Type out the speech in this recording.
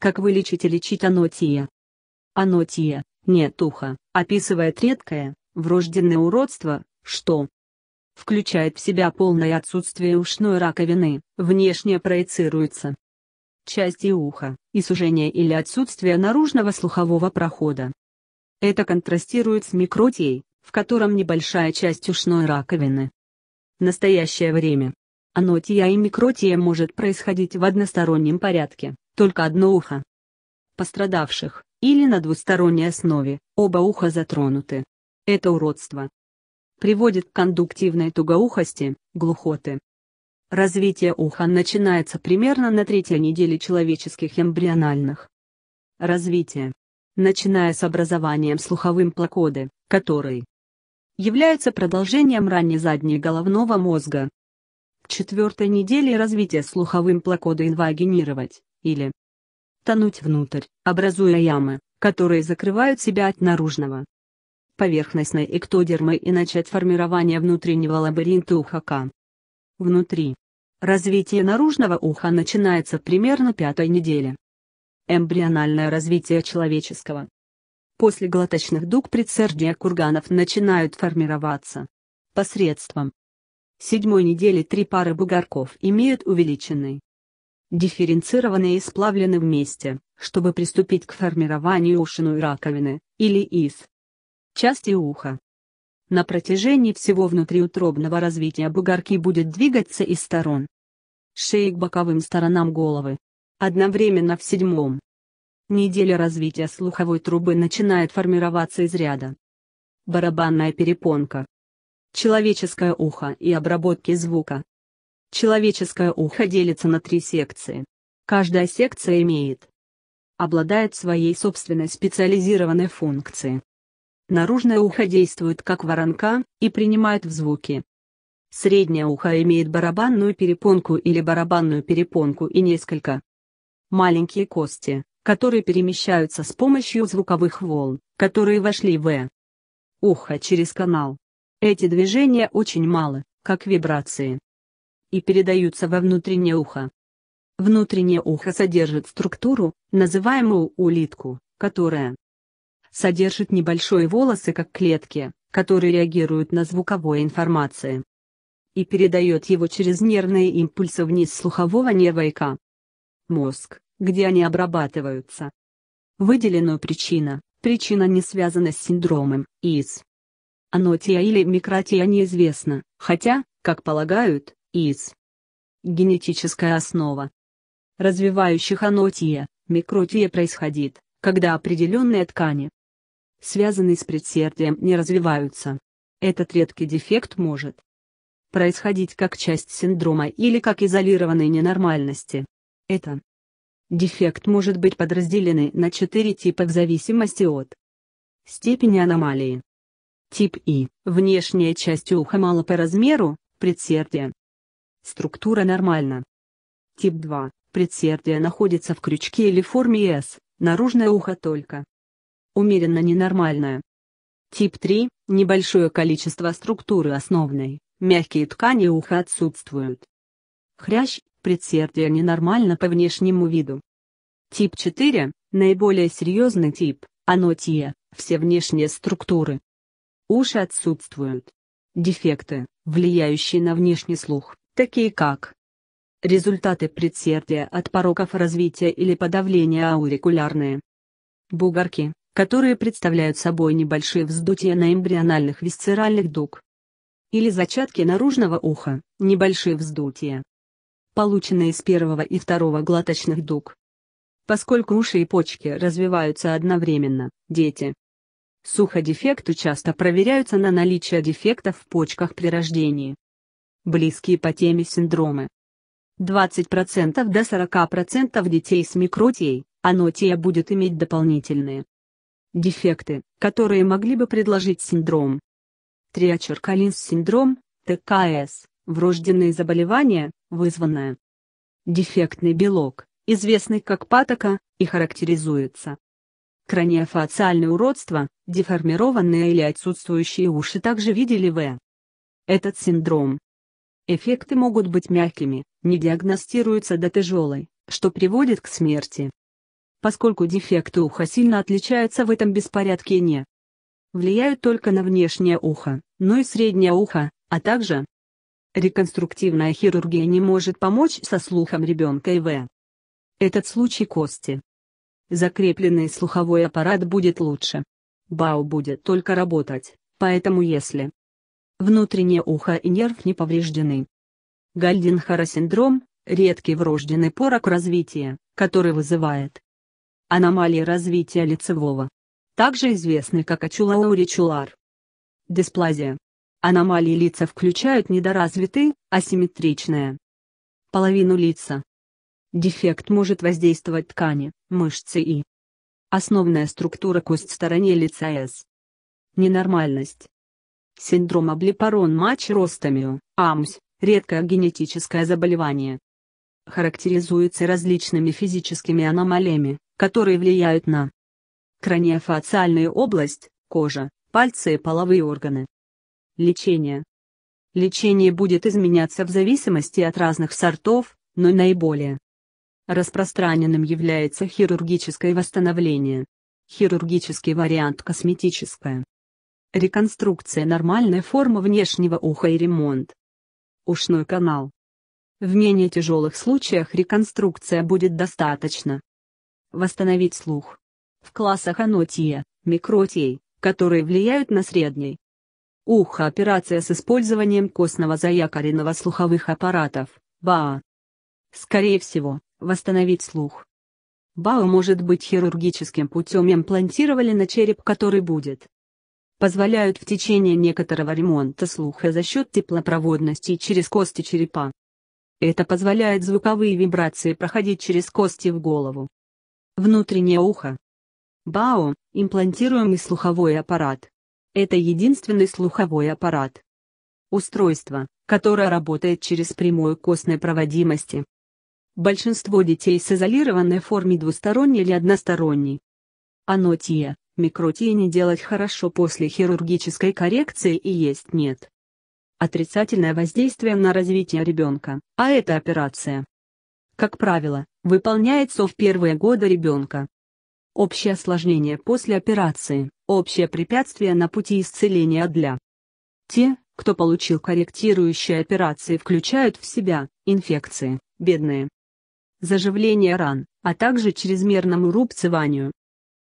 Как вылечить и лечить анотия? Анотия, нет уха, описывает редкое, врожденное уродство, что включает в себя полное отсутствие ушной раковины, внешне проецируется части уха, и сужение или отсутствие наружного слухового прохода. Это контрастирует с микротией, в котором небольшая часть ушной раковины. В настоящее время. Анотия и микротия может происходить в одностороннем порядке, только одно ухо пострадавших, или на двусторонней основе, оба уха затронуты. Это уродство приводит к кондуктивной тугоухости, глухоты. Развитие уха начинается примерно на третьей неделе человеческих эмбриональных. Развитие. Начиная с образованием слуховым плакоды, который является продолжением ранней задней головного мозга. К четвертой неделе развития слуховым плакоды инвагинировать или тонуть внутрь, образуя ямы, которые закрывают себя от наружного поверхностной эктодермы и начать формирование внутреннего лабиринта ухака. Внутри. Развитие наружного уха начинается примерно пятой недели. Эмбриональное развитие человеческого. После глоточных дуг предсердия курганов начинают формироваться. Посредством седьмой недели три пары бугорков имеют увеличенный дифференцированы и сплавлены вместе, чтобы приступить к формированию ушиной раковины, или из части уха. На протяжении всего внутриутробного развития бугорки будет двигаться из сторон шеи к боковым сторонам головы. Одновременно в седьмом неделе развития слуховой трубы начинает формироваться из ряда барабанная перепонка, человеческое ухо и обработки звука, Человеческое ухо делится на три секции. Каждая секция имеет обладает своей собственной специализированной функцией. Наружное ухо действует как воронка и принимает в звуки. Среднее ухо имеет барабанную перепонку или барабанную перепонку и несколько маленькие кости, которые перемещаются с помощью звуковых волн, которые вошли в ухо через канал. Эти движения очень малы, как вибрации и передаются во внутреннее ухо. Внутреннее ухо содержит структуру, называемую улитку, которая содержит небольшие волосы как клетки, которые реагируют на звуковую информацию и передает его через нервные импульсы вниз слухового нерва мозг, где они обрабатываются. Выделена причина, причина не связана с синдромом ИС. Анотия или микротия неизвестна, хотя, как полагают, ИС. Генетическая основа развивающих анотия, микротия происходит, когда определенные ткани, связанные с предсердием, не развиваются. Этот редкий дефект может происходить как часть синдрома или как изолированной ненормальности. Это дефект может быть подразделен на четыре типа в зависимости от степени аномалии. Тип И – внешняя часть уха мало по размеру, предсердие, Структура нормальна. Тип 2. Предсердие находится в крючке или форме S, наружное ухо только. Умеренно ненормальное. Тип 3. Небольшое количество структуры основной, мягкие ткани уха отсутствуют. Хрящ, предсердие ненормально по внешнему виду. Тип 4. Наиболее серьезный тип, анотия, все внешние структуры. Уши отсутствуют. Дефекты, влияющие на внешний слух, такие как результаты предсердия от пороков развития или подавления аурикулярные бугорки, которые представляют собой небольшие вздутия на эмбриональных висцеральных дуг или зачатки наружного уха, небольшие вздутия, полученные с первого и второго глоточных дуг. Поскольку уши и почки развиваются одновременно, дети суходефекту часто проверяются на наличие дефектов в почках при рождении близкие по теме синдромы. 20% до 40% детей с микротией, анотия будет иметь дополнительные дефекты, которые могли бы предложить синдром. Триачеркалинс синдром, ТКС, врожденные заболевания, вызванное дефектный белок, известный как патока, и характеризуется краниофациальное уродство, деформированные или отсутствующие уши также видели в этот синдром. Эффекты могут быть мягкими, не диагностируются до тяжелой, что приводит к смерти. Поскольку дефекты уха сильно отличаются в этом беспорядке не влияют только на внешнее ухо, но и среднее ухо, а также реконструктивная хирургия не может помочь со слухом ребенка и в этот случай кости. Закрепленный слуховой аппарат будет лучше. БАУ будет только работать, поэтому если Внутреннее ухо и нерв не повреждены. Гальдинхара синдром – редкий врожденный порок развития, который вызывает аномалии развития лицевого, также известный как очулауричулар. Дисплазия. Аномалии лица включают недоразвитые, асимметричные половину лица. Дефект может воздействовать ткани, мышцы и основная структура кость в стороне лица С. Ненормальность. Синдром облепарон мач ростомио, АМС, редкое генетическое заболевание. Характеризуется различными физическими аномалиями, которые влияют на краниофациальную область, кожа, пальцы и половые органы. Лечение. Лечение будет изменяться в зависимости от разных сортов, но наиболее распространенным является хирургическое восстановление. Хирургический вариант косметическое. Реконструкция нормальной формы внешнего уха и ремонт. Ушной канал. В менее тяжелых случаях реконструкция будет достаточно. Восстановить слух. В классах анотия, микротий, которые влияют на средний. Ухо операция с использованием костного заякоренного слуховых аппаратов, БАА. Скорее всего, восстановить слух. БАУ может быть хирургическим путем имплантировали на череп который будет позволяют в течение некоторого ремонта слуха за счет теплопроводности через кости черепа. Это позволяет звуковые вибрации проходить через кости в голову. Внутреннее ухо. БАО – имплантируемый слуховой аппарат. Это единственный слуховой аппарат. Устройство, которое работает через прямую костной проводимости. Большинство детей с изолированной формой двусторонней или односторонней. Анотия микротени делать хорошо после хирургической коррекции и есть нет. Отрицательное воздействие на развитие ребенка, а это операция. Как правило, выполняется в первые годы ребенка. Общее осложнение после операции, общее препятствие на пути исцеления для те, кто получил корректирующие операции включают в себя, инфекции, бедные, заживление ран, а также чрезмерному рубцеванию,